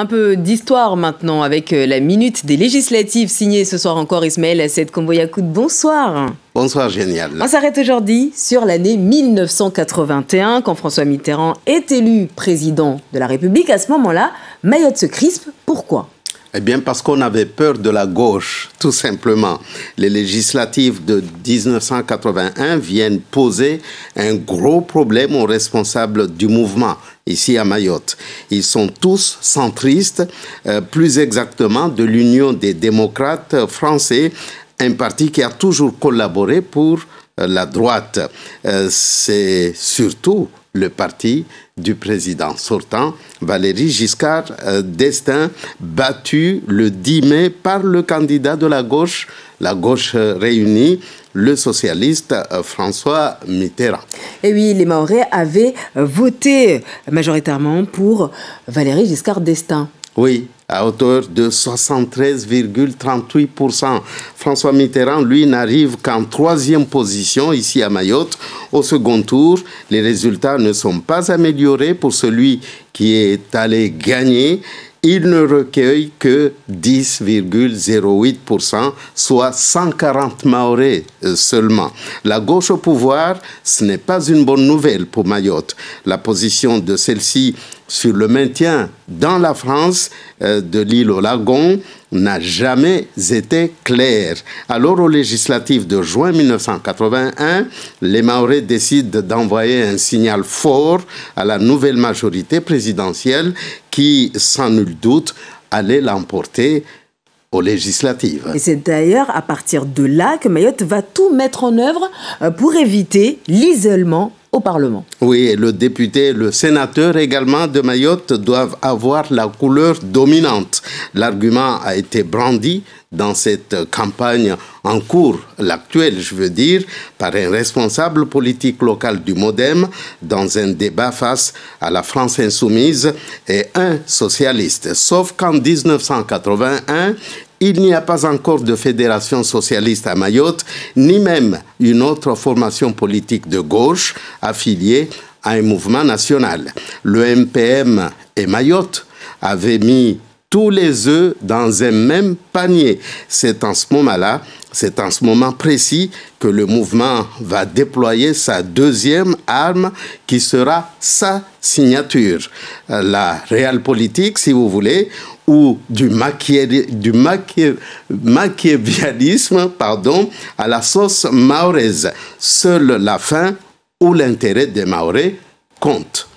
Un peu d'histoire maintenant avec euh, la minute des législatives signée ce soir encore Ismaël asset Komboyakoud. Bonsoir. Bonsoir, génial. On s'arrête aujourd'hui sur l'année 1981 quand François Mitterrand est élu président de la République. À ce moment-là, Mayotte se crispe. Pourquoi eh bien, parce qu'on avait peur de la gauche, tout simplement. Les législatives de 1981 viennent poser un gros problème aux responsables du mouvement ici à Mayotte. Ils sont tous centristes, euh, plus exactement de l'Union des démocrates français, un parti qui a toujours collaboré pour euh, la droite. Euh, c'est surtout le parti du président sortant, Valérie Giscard euh, d'Estaing, battu le 10 mai par le candidat de la gauche, la gauche réunie, le socialiste euh, François Mitterrand. Et oui, les Maorais avaient voté majoritairement pour Valérie Giscard d'Estaing. Oui, à hauteur de 73,38%. François Mitterrand, lui, n'arrive qu'en troisième position ici à Mayotte. Au second tour, les résultats ne sont pas améliorés pour celui qui est allé gagner. Il ne recueille que 10,08%, soit 140 Maorés euh, seulement. La gauche au pouvoir, ce n'est pas une bonne nouvelle pour Mayotte. La position de celle-ci sur le maintien dans la France euh, de l'île au Lagon n'a jamais été clair. Alors aux législatives de juin 1981, les Maoris décident d'envoyer un signal fort à la nouvelle majorité présidentielle qui, sans nul doute, allait l'emporter aux législatives. Et c'est d'ailleurs à partir de là que Mayotte va tout mettre en œuvre euh, pour éviter l'isolement Parlement. Oui, le député, le sénateur également de Mayotte doivent avoir la couleur dominante. L'argument a été brandi dans cette campagne en cours, l'actuelle je veux dire, par un responsable politique local du Modem dans un débat face à la France insoumise et un socialiste. Sauf qu'en 1981, il n'y a pas encore de fédération socialiste à Mayotte, ni même une autre formation politique de gauche affiliée à un mouvement national. Le MPM et Mayotte avaient mis tous les œufs dans un même panier. C'est en ce moment-là, c'est en ce moment précis que le mouvement va déployer sa deuxième arme qui sera sa signature. Euh, la réelle politique, si vous voulez, ou du, du machiavélisme pardon, à la sauce maoraise. Seule la fin ou l'intérêt des Maorais compte.